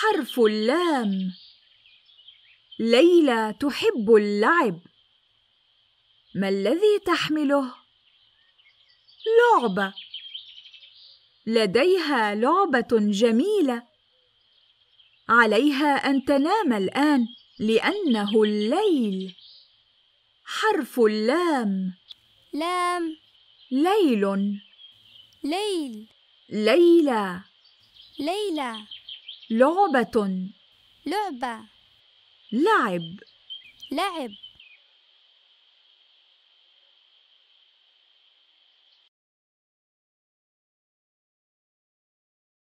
حرف اللام ليلى تحب اللعب ما الذي تحمله لعبه لديها لعبه جميله عليها ان تنام الان لانه الليل حرف اللام لام ليل ليل ليلى ليلى لعبة لعبة لعب لعب